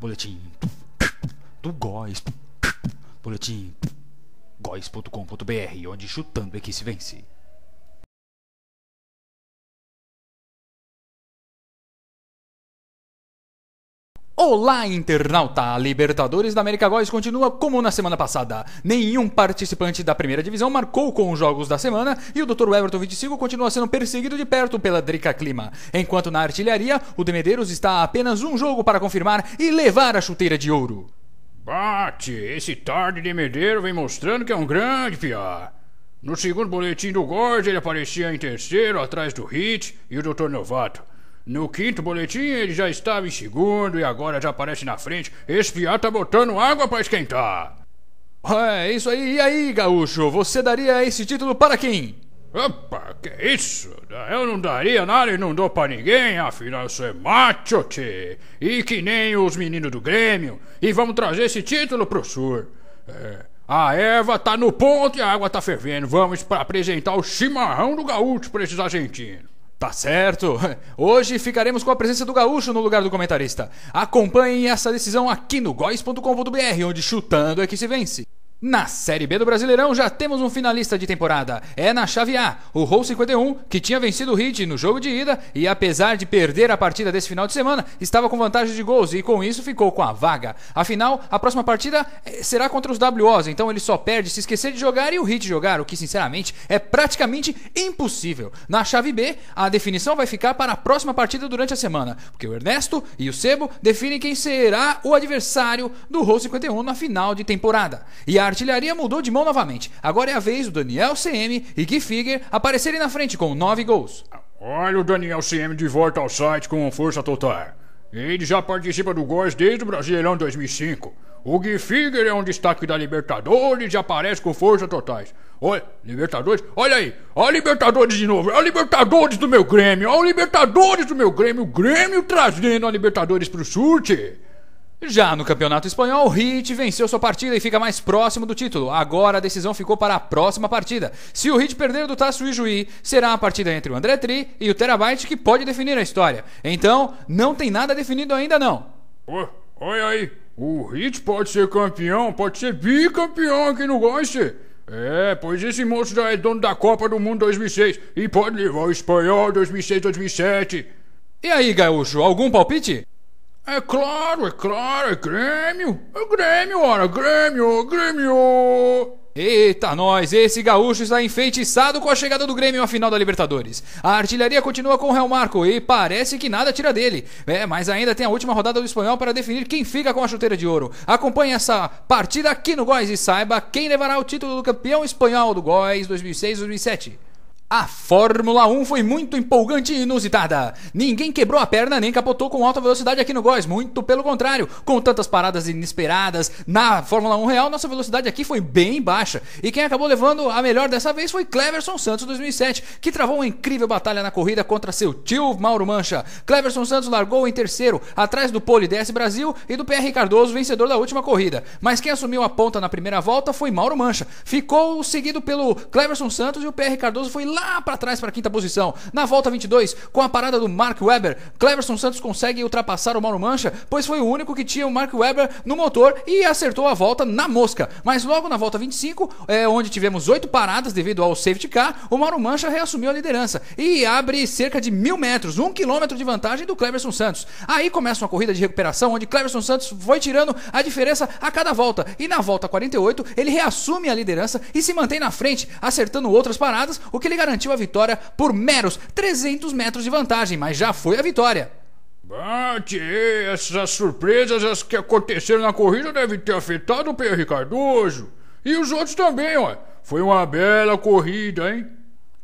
Boletim do Góis. Boletim góis.com.br, onde chutando é que se vence. Olá, internauta! A Libertadores da América Góis continua como na semana passada. Nenhum participante da primeira divisão marcou com os jogos da semana e o Dr. Everton 25 continua sendo perseguido de perto pela Drica Clima. Enquanto na artilharia, o Demedeiros está a apenas um jogo para confirmar e levar a chuteira de ouro. Bate! Esse tarde Demedeiro vem mostrando que é um grande piá. No segundo boletim do Gord, ele aparecia em terceiro, atrás do Hit e o Dr. Novato. No quinto boletim ele já estava em segundo e agora já aparece na frente. Esse piá tá botando água para esquentar. É, isso aí. E aí, gaúcho? Você daria esse título para quem? Opa, que isso? Eu não daria nada e não dou pra ninguém, afinal eu sou macho, tchê. E que nem os meninos do Grêmio. E vamos trazer esse título pro Sur. É. A erva tá no ponto e a água tá fervendo. Vamos para apresentar o chimarrão do gaúcho pra esses argentinos. Tá certo! Hoje ficaremos com a presença do Gaúcho no lugar do comentarista. Acompanhem essa decisão aqui no góis.com.br, onde chutando é que se vence. Na Série B do Brasileirão já temos um finalista de temporada. É na chave A, o Roll 51, que tinha vencido o Hit no jogo de ida e, apesar de perder a partida desse final de semana, estava com vantagem de gols e com isso ficou com a vaga. Afinal, a próxima partida eh, será contra os WOs, então ele só perde se esquecer de jogar e o Hit jogar, o que sinceramente é praticamente impossível. Na chave B, a definição vai ficar para a próxima partida durante a semana, porque o Ernesto e o Sebo definem quem será o adversário do Roll 51 na final de temporada. E a artilharia mudou de mão novamente. Agora é a vez do Daniel CM e Gui Figuer aparecerem na frente com nove gols. Olha o Daniel CM de volta ao site com força total. Ele já participa do gols desde o Brasileirão 2005. O Gui Figuer é um destaque da Libertadores e aparece com força totais. Olha, Libertadores, olha aí, olha Libertadores de novo, olha Libertadores do meu Grêmio, olha Libertadores do meu Grêmio, o Grêmio trazendo a Libertadores pro Surte. Já no Campeonato Espanhol, o Hit venceu sua partida e fica mais próximo do título. Agora a decisão ficou para a próxima partida. Se o Hit perder do Tasso Juí será a partida entre o André Tri e o Terabyte que pode definir a história. Então, não tem nada definido ainda não. oi olha aí, o Hit pode ser campeão, pode ser bicampeão aqui no Goiás. É, pois esse monstro já é dono da Copa do Mundo 2006 e pode levar o Espanhol 2006-2007. E aí, Gaúcho, algum palpite? É claro, é claro, é Grêmio. É Grêmio, ora, Grêmio, Grêmio. Eita, nós! Esse gaúcho está enfeitiçado com a chegada do Grêmio à final da Libertadores. A artilharia continua com o Real Marco e parece que nada tira dele. É, mas ainda tem a última rodada do espanhol para definir quem fica com a chuteira de ouro. Acompanhe essa partida aqui no Góis e saiba quem levará o título do campeão espanhol do Góis 2006-2007. A Fórmula 1 foi muito empolgante e inusitada. Ninguém quebrou a perna nem capotou com alta velocidade aqui no Góis, muito pelo contrário. Com tantas paradas inesperadas na Fórmula 1 real, nossa velocidade aqui foi bem baixa. E quem acabou levando a melhor dessa vez foi Cleverson Santos 2007, que travou uma incrível batalha na corrida contra seu tio Mauro Mancha. Cleverson Santos largou em terceiro, atrás do pole DS Brasil e do PR Cardoso, vencedor da última corrida. Mas quem assumiu a ponta na primeira volta foi Mauro Mancha. Ficou seguido pelo Cleverson Santos e o PR Cardoso foi lá para trás para quinta posição. Na volta 22, com a parada do Mark Webber, Cleverson Santos consegue ultrapassar o Mauro Mancha, pois foi o único que tinha o Mark Webber no motor e acertou a volta na mosca. Mas logo na volta 25, é, onde tivemos oito paradas devido ao safety car, o Mauro Mancha reassumiu a liderança e abre cerca de mil metros, um quilômetro de vantagem do Cleverson Santos. Aí começa uma corrida de recuperação onde Cleverson Santos foi tirando a diferença a cada volta e na volta 48 ele reassume a liderança e se mantém na frente, acertando outras paradas, o que lhe garantiu a vitória por meros 300 metros de vantagem, mas já foi a vitória. Bate, essas surpresas as que aconteceram na corrida devem ter afetado o Pierre Cardoso. E os outros também, ó. Foi uma bela corrida, hein?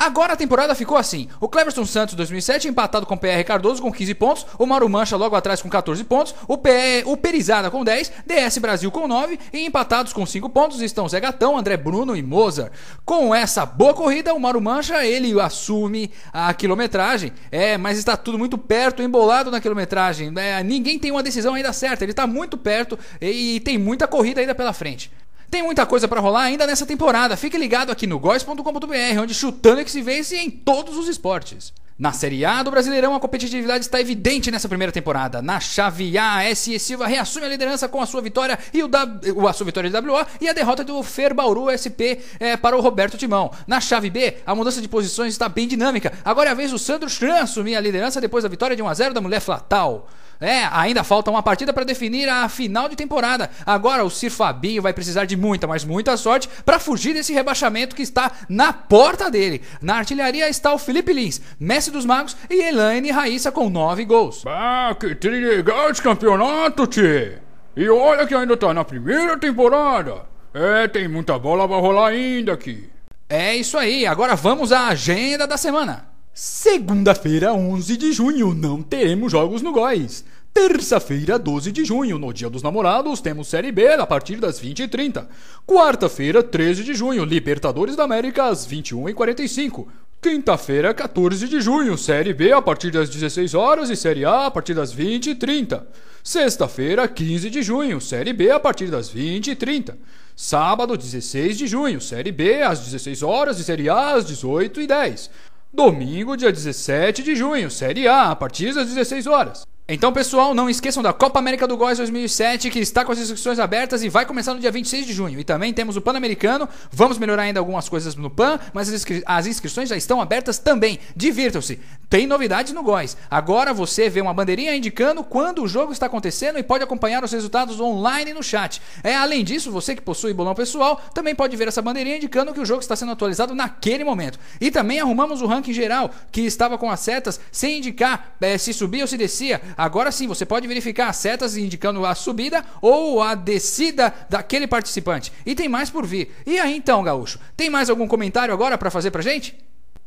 Agora a temporada ficou assim. O Cleverson Santos 2007 empatado com o PR Cardoso com 15 pontos, o Mauro Mancha logo atrás com 14 pontos, o, P... o Perizada com 10, DS Brasil com 9 e empatados com 5 pontos estão Zé Gatão, André Bruno e Mozart. Com essa boa corrida, o Mauro Mancha ele assume a quilometragem, é, mas está tudo muito perto, embolado na quilometragem. É, ninguém tem uma decisão ainda certa, ele está muito perto e tem muita corrida ainda pela frente. Tem muita coisa para rolar ainda nessa temporada. Fique ligado aqui no góis.com.br, onde chutando é que se vence em todos os esportes. Na Série A do Brasileirão, a competitividade está evidente nessa primeira temporada. Na chave A, a SE Silva reassume a liderança com a sua vitória e o da a sua vitória de WA e a derrota do Fer Bauru SP é, eh, para o Roberto Timão. Na chave B, a mudança de posições está bem dinâmica. Agora é a vez do Sandro Schran assumir a liderança depois da vitória de 1 a 0 da Mulher Flatal. É, ainda falta uma partida para definir a final de temporada. Agora o Sir Fabinho vai precisar de muita, mas muita sorte para fugir desse rebaixamento que está na porta dele. Na artilharia está o Felipe Lins, mestre dos magos, e Elaine Raíssa com nove gols. Ah, que trilha legal de campeonato, tchê! E olha que ainda tá na primeira temporada. É, tem muita bola pra rolar ainda aqui. É isso aí, agora vamos à agenda da semana. Segunda-feira, 11 de junho, não teremos jogos no Góis. Terça-feira, 12 de junho, no Dia dos Namorados, temos Série B a partir das 20h30. Quarta-feira, 13 de junho, Libertadores da América às 21h45. Quinta-feira, 14 de junho, Série B a partir das 16 horas e Série A a partir das 20 h 30. Sexta-feira, 15 de junho, Série B a partir das 20 h 30. Sábado, 16 de junho, Série B às 16 horas e Série A às 18 h 10. Domingo, dia 17 de junho, Série A, a partir das 16 horas. Então, pessoal, não esqueçam da Copa América do Góis 2007, que está com as inscrições abertas e vai começar no dia 26 de junho. E também temos o Pan-Americano. Vamos melhorar ainda algumas coisas no Pan, mas as, inscri as inscrições já estão abertas também. Divirtam-se. Tem novidades no Góis. Agora você vê uma bandeirinha indicando quando o jogo está acontecendo e pode acompanhar os resultados online no chat. É, além disso, você que possui bolão pessoal também pode ver essa bandeirinha indicando que o jogo está sendo atualizado naquele momento. E também arrumamos o ranking geral, que estava com as setas sem indicar é, se subia ou se descia Agora sim, você pode verificar as setas indicando a subida ou a descida daquele participante. E tem mais por vir. E aí então, Gaúcho, tem mais algum comentário agora para fazer pra gente?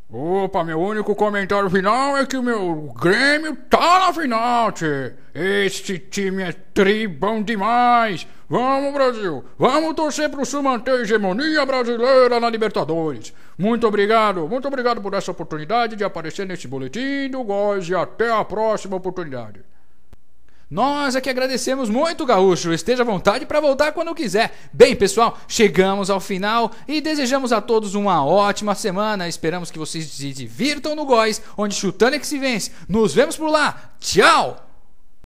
Opa, meu único comentário final é que o meu Grêmio tá na final, tchê. Este time é tribão demais. Vamos, Brasil. Vamos torcer pro Sul manter a hegemonia brasileira na Libertadores. Muito obrigado, muito obrigado por essa oportunidade de aparecer nesse boletim do Góis e até a próxima oportunidade. Nós é que agradecemos muito, Gaúcho. Esteja à vontade para voltar quando quiser. Bem, pessoal, chegamos ao final e desejamos a todos uma ótima semana. Esperamos que vocês se divirtam no Góis, onde chutando é que se vence. Nos vemos por lá. Tchau!